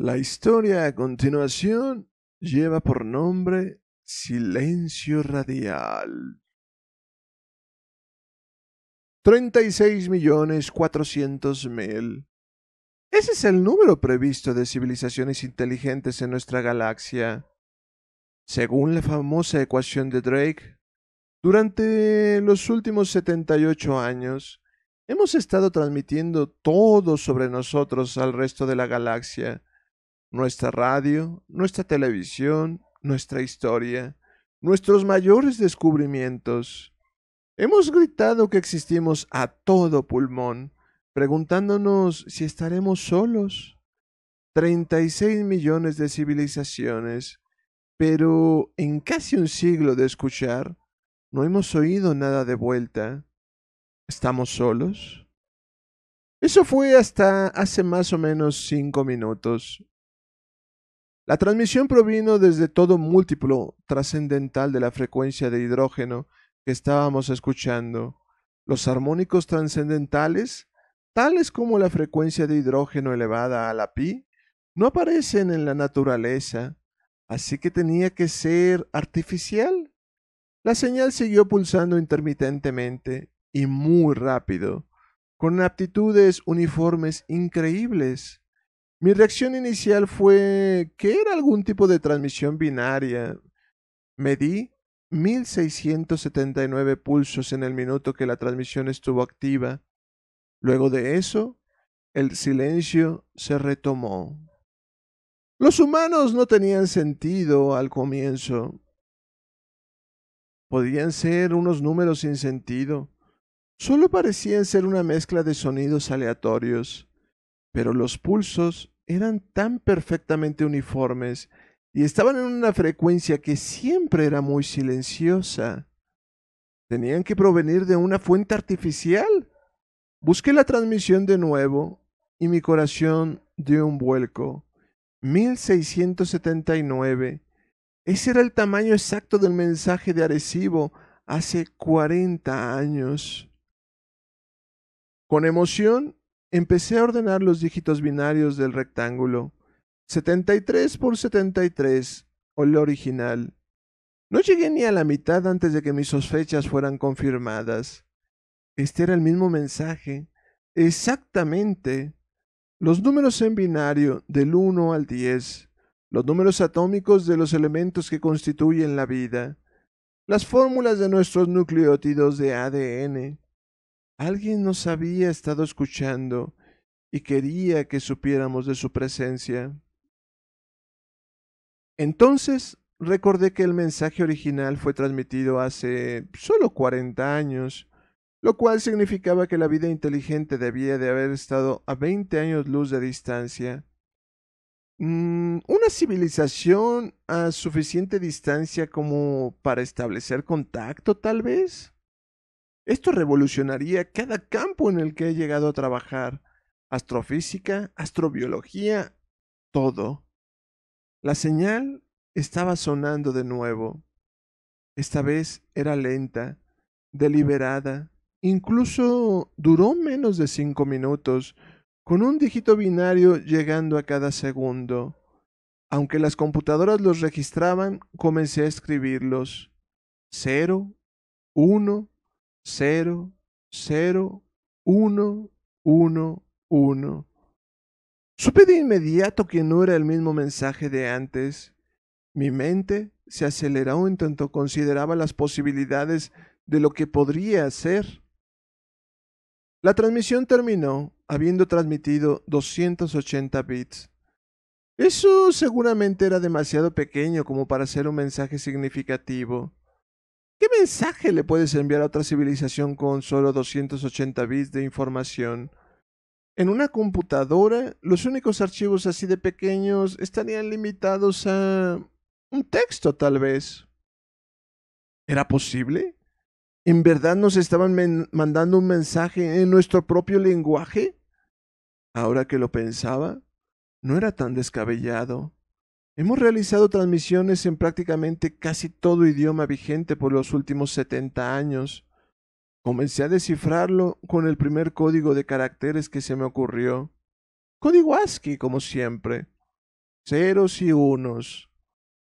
La historia a continuación lleva por nombre Silencio Radial. 36.400.000. Ese es el número previsto de civilizaciones inteligentes en nuestra galaxia. Según la famosa ecuación de Drake, durante los últimos 78 años hemos estado transmitiendo todo sobre nosotros al resto de la galaxia nuestra radio, nuestra televisión, nuestra historia, nuestros mayores descubrimientos. Hemos gritado que existimos a todo pulmón, preguntándonos si estaremos solos. Treinta y seis millones de civilizaciones, pero en casi un siglo de escuchar, no hemos oído nada de vuelta. ¿Estamos solos? Eso fue hasta hace más o menos cinco minutos, la transmisión provino desde todo múltiplo trascendental de la frecuencia de hidrógeno que estábamos escuchando. Los armónicos trascendentales, tales como la frecuencia de hidrógeno elevada a la pi, no aparecen en la naturaleza, así que tenía que ser artificial. La señal siguió pulsando intermitentemente y muy rápido, con aptitudes uniformes increíbles. Mi reacción inicial fue que era algún tipo de transmisión binaria. Medí 1679 pulsos en el minuto que la transmisión estuvo activa. Luego de eso, el silencio se retomó. Los humanos no tenían sentido al comienzo. Podían ser unos números sin sentido. Solo parecían ser una mezcla de sonidos aleatorios pero los pulsos eran tan perfectamente uniformes y estaban en una frecuencia que siempre era muy silenciosa. Tenían que provenir de una fuente artificial. Busqué la transmisión de nuevo y mi corazón dio un vuelco. 1679. Ese era el tamaño exacto del mensaje de Arecibo hace 40 años. Con emoción Empecé a ordenar los dígitos binarios del rectángulo. 73 por 73, o el original. No llegué ni a la mitad antes de que mis sospechas fueran confirmadas. Este era el mismo mensaje. Exactamente. Los números en binario del 1 al 10, los números atómicos de los elementos que constituyen la vida, las fórmulas de nuestros nucleótidos de ADN, Alguien nos había estado escuchando y quería que supiéramos de su presencia. Entonces recordé que el mensaje original fue transmitido hace solo 40 años, lo cual significaba que la vida inteligente debía de haber estado a 20 años luz de distancia. Mm, una civilización a suficiente distancia como para establecer contacto, tal vez. Esto revolucionaría cada campo en el que he llegado a trabajar. Astrofísica, astrobiología, todo. La señal estaba sonando de nuevo. Esta vez era lenta, deliberada, incluso duró menos de cinco minutos, con un dígito binario llegando a cada segundo. Aunque las computadoras los registraban, comencé a escribirlos. Cero, uno, 0, 0, 1, 1, 1. Supe de inmediato que no era el mismo mensaje de antes. Mi mente se aceleró en tanto consideraba las posibilidades de lo que podría hacer. La transmisión terminó habiendo transmitido 280 bits. Eso seguramente era demasiado pequeño como para ser un mensaje significativo. ¿Qué mensaje le puedes enviar a otra civilización con solo 280 bits de información? En una computadora, los únicos archivos así de pequeños estarían limitados a un texto tal vez. ¿Era posible? ¿En verdad nos estaban mandando un mensaje en nuestro propio lenguaje? Ahora que lo pensaba, no era tan descabellado. Hemos realizado transmisiones en prácticamente casi todo idioma vigente por los últimos 70 años. Comencé a descifrarlo con el primer código de caracteres que se me ocurrió. Código ASCII, como siempre. Ceros y unos.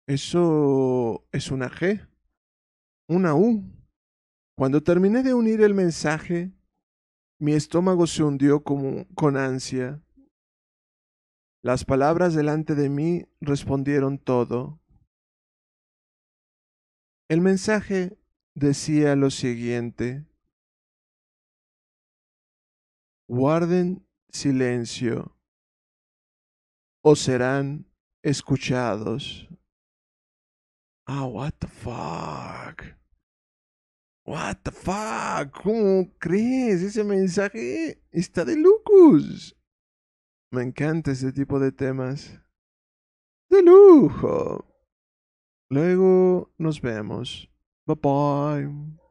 Eso es una G. Una U. Cuando terminé de unir el mensaje, mi estómago se hundió con ansia. Las palabras delante de mí respondieron todo. El mensaje decía lo siguiente. Guarden silencio o serán escuchados. Ah, what the fuck. What the fuck. ¿Cómo crees? Ese mensaje está de locos. Me encanta ese tipo de temas. De lujo. Luego nos vemos. Bye bye.